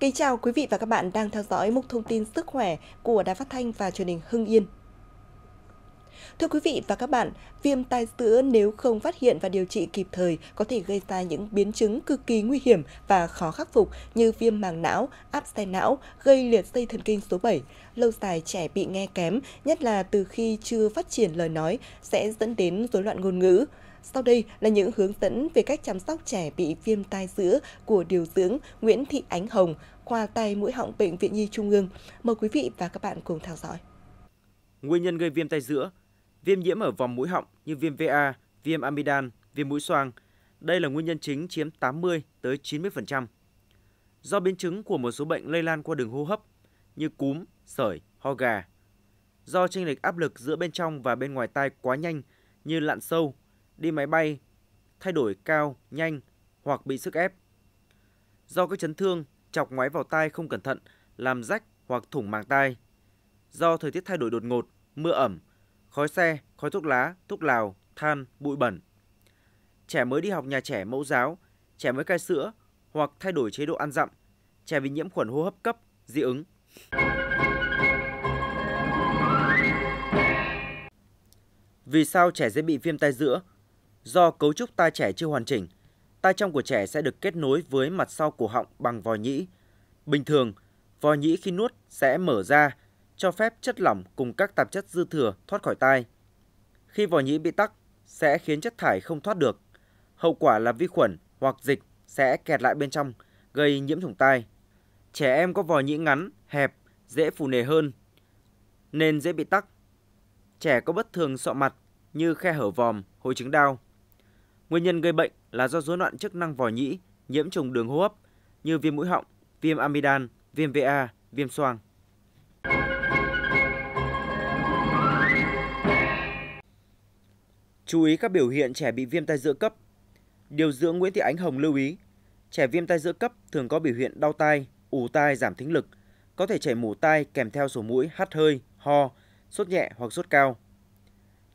Kính chào quý vị và các bạn đang theo dõi mục thông tin sức khỏe của Đài Phát Thanh và truyền hình Hưng Yên. Thưa quý vị và các bạn, viêm tai giữa nếu không phát hiện và điều trị kịp thời có thể gây ra những biến chứng cực kỳ nguy hiểm và khó khắc phục như viêm màng não, áp xe não, gây liệt dây thần kinh số 7. Lâu dài trẻ bị nghe kém, nhất là từ khi chưa phát triển lời nói sẽ dẫn đến rối loạn ngôn ngữ. Sau đây là những hướng dẫn về cách chăm sóc trẻ bị viêm tai giữa của điều dưỡng Nguyễn Thị Ánh Hồng, khoa tai mũi họng bệnh viện Nhi Trung ương. Mời quý vị và các bạn cùng theo dõi. Nguyên nhân gây viêm tai giữa Viêm nhiễm ở vòng mũi họng như viêm VA, viêm amidan, viêm mũi xoang. Đây là nguyên nhân chính chiếm 80 tới 90%. Do biến chứng của một số bệnh lây lan qua đường hô hấp như cúm, sởi, ho gà. Do chênh lệch áp lực giữa bên trong và bên ngoài tai quá nhanh như lặn sâu, đi máy bay, thay đổi cao, nhanh hoặc bị sức ép. Do các chấn thương chọc ngoáy vào tai không cẩn thận làm rách hoặc thủng màng tai. Do thời tiết thay đổi đột ngột, mưa ẩm, khói xe, khói thuốc lá, thuốc lào, than, bụi bẩn. Trẻ mới đi học nhà trẻ mẫu giáo, trẻ mới cai sữa hoặc thay đổi chế độ ăn dặm, trẻ bị nhiễm khuẩn hô hấp cấp, dị ứng. Vì sao trẻ dễ bị viêm tai giữa? Do cấu trúc tai trẻ chưa hoàn chỉnh, tai trong của trẻ sẽ được kết nối với mặt sau của họng bằng vòi nhĩ. Bình thường, vòi nhĩ khi nuốt sẽ mở ra cho phép chất lỏng cùng các tạp chất dư thừa thoát khỏi tai. Khi vòi nhĩ bị tắc, sẽ khiến chất thải không thoát được. Hậu quả là vi khuẩn hoặc dịch sẽ kẹt lại bên trong, gây nhiễm trùng tai. Trẻ em có vòi nhĩ ngắn, hẹp, dễ phù nề hơn, nên dễ bị tắc. Trẻ có bất thường sọ mặt như khe hở vòm, hội chứng đau. Nguyên nhân gây bệnh là do rối loạn chức năng vòi nhĩ, nhiễm trùng đường hô hấp như viêm mũi họng, viêm amidan, viêm VA, viêm xoang. Chú ý các biểu hiện trẻ bị viêm tai giữa cấp. Điều dưỡng Nguyễn Thị Ánh Hồng lưu ý, trẻ viêm tai giữa cấp thường có biểu hiện đau tai, ù tai giảm thính lực, có thể chảy mủ tai kèm theo sổ mũi, hắt hơi, ho, sốt nhẹ hoặc sốt cao.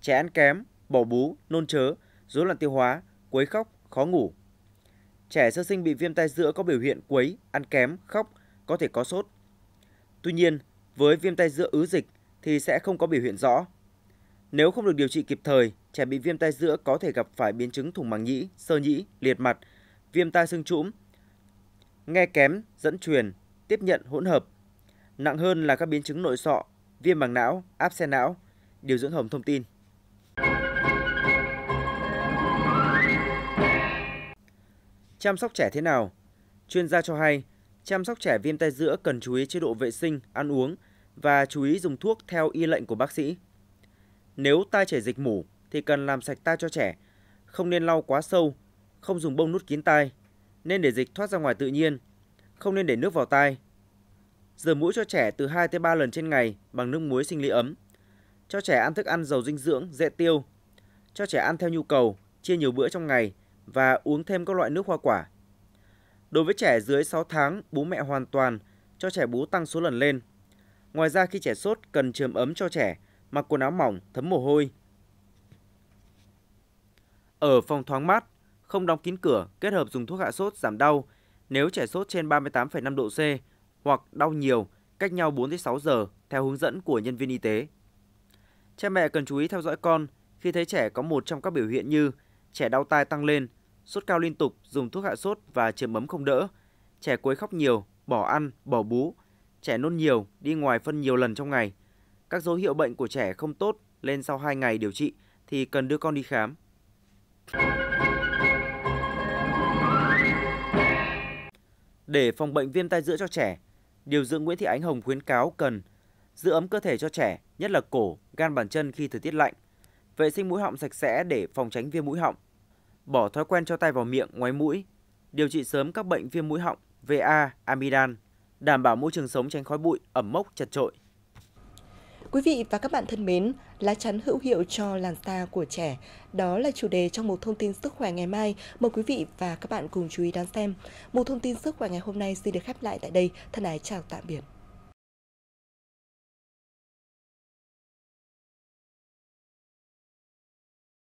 Trẻ ăn kém, bỏ bú, nôn chớ, rối loạn tiêu hóa, quấy khóc, khó ngủ. Trẻ sơ sinh bị viêm tai giữa có biểu hiện quấy, ăn kém, khóc, có thể có sốt. Tuy nhiên, với viêm tai giữa ứ dịch thì sẽ không có biểu hiện rõ. Nếu không được điều trị kịp thời, trẻ bị viêm tai giữa có thể gặp phải biến chứng thủng màng nhĩ, sơ nhĩ, liệt mặt, viêm tai xương trũm, nghe kém, dẫn truyền, tiếp nhận hỗn hợp. Nặng hơn là các biến chứng nội sọ, viêm màng não, áp xe não. Điều dưỡng Hồng thông tin. Chăm sóc trẻ thế nào? Chuyên gia cho hay, chăm sóc trẻ viêm tai giữa cần chú ý chế độ vệ sinh, ăn uống và chú ý dùng thuốc theo y lệnh của bác sĩ. Nếu tai chảy dịch mủ, thì cần làm sạch tai cho trẻ, không nên lau quá sâu, không dùng bông nút kín tai, nên để dịch thoát ra ngoài tự nhiên, không nên để nước vào tai. Rửa mũi cho trẻ từ 2 tới 3 lần trên ngày bằng nước muối sinh lý ấm. Cho trẻ ăn thức ăn giàu dinh dưỡng, dễ tiêu. Cho trẻ ăn theo nhu cầu, chia nhiều bữa trong ngày và uống thêm các loại nước hoa quả. Đối với trẻ dưới 6 tháng, bú mẹ hoàn toàn cho trẻ bú tăng số lần lên. Ngoài ra khi trẻ sốt cần chườm ấm cho trẻ, mặc quần áo mỏng, thấm mồ hôi, ở phòng thoáng mát, không đóng kín cửa kết hợp dùng thuốc hạ sốt giảm đau nếu trẻ sốt trên 38,5 độ C hoặc đau nhiều cách nhau 4 đến 6 giờ theo hướng dẫn của nhân viên y tế. Cha mẹ cần chú ý theo dõi con khi thấy trẻ có một trong các biểu hiện như trẻ đau tai tăng lên, sốt cao liên tục, dùng thuốc hạ sốt và chườm ấm không đỡ, trẻ quấy khóc nhiều, bỏ ăn, bỏ bú, trẻ nôn nhiều, đi ngoài phân nhiều lần trong ngày. Các dấu hiệu bệnh của trẻ không tốt lên sau 2 ngày điều trị thì cần đưa con đi khám. Để phòng bệnh viêm tai giữa cho trẻ, điều dưỡng Nguyễn Thị Ánh Hồng khuyến cáo cần giữ ấm cơ thể cho trẻ, nhất là cổ, gan bàn chân khi thời tiết lạnh, vệ sinh mũi họng sạch sẽ để phòng tránh viêm mũi họng, bỏ thói quen cho tay vào miệng, ngoái mũi, điều trị sớm các bệnh viêm mũi họng, VA, amidan, đảm bảo môi trường sống tránh khói bụi, ẩm mốc, chật trội. Quý vị và các bạn thân mến, lá chắn hữu hiệu cho làn da của trẻ, đó là chủ đề trong một thông tin sức khỏe ngày mai. Mời quý vị và các bạn cùng chú ý đón xem. Một thông tin sức khỏe ngày hôm nay xin được khép lại tại đây. Thân ái chào tạm biệt.